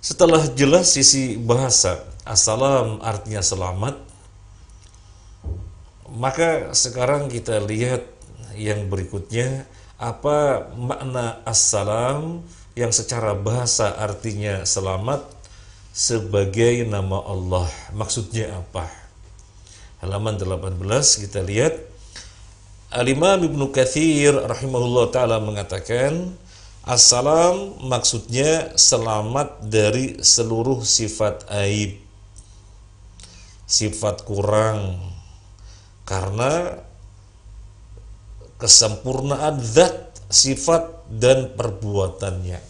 Setelah jelas sisi bahasa, assalam artinya selamat, maka sekarang kita lihat yang berikutnya, apa makna assalam yang secara bahasa artinya selamat sebagai nama Allah. Maksudnya apa? Halaman 18 kita lihat Al-Imam Ibnu Kathir rahimahullah ta'ala mengatakan Assalam maksudnya selamat dari seluruh sifat aib Sifat kurang Karena kesempurnaan zat, sifat, dan perbuatannya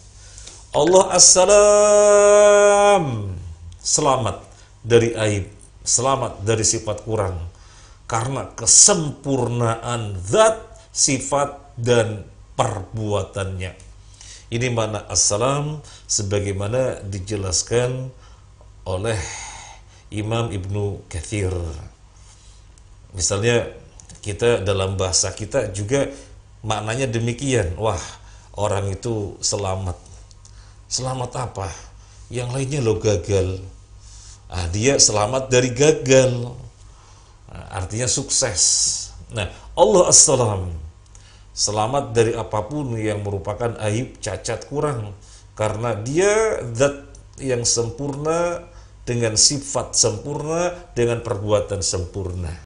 Allah Assalam Selamat dari aib Selamat dari sifat kurang karena kesempurnaan zat, sifat, dan perbuatannya. Ini makna assalam sebagaimana dijelaskan oleh Imam Ibnu Kathir. Misalnya kita dalam bahasa kita juga maknanya demikian. Wah, orang itu selamat. Selamat apa? Yang lainnya lo gagal. Ah, dia selamat dari gagal Artinya sukses. Nah, Allah assalam. Selamat dari apapun yang merupakan aib, cacat, kurang. Karena dia zat yang sempurna dengan sifat sempurna, dengan perbuatan sempurna.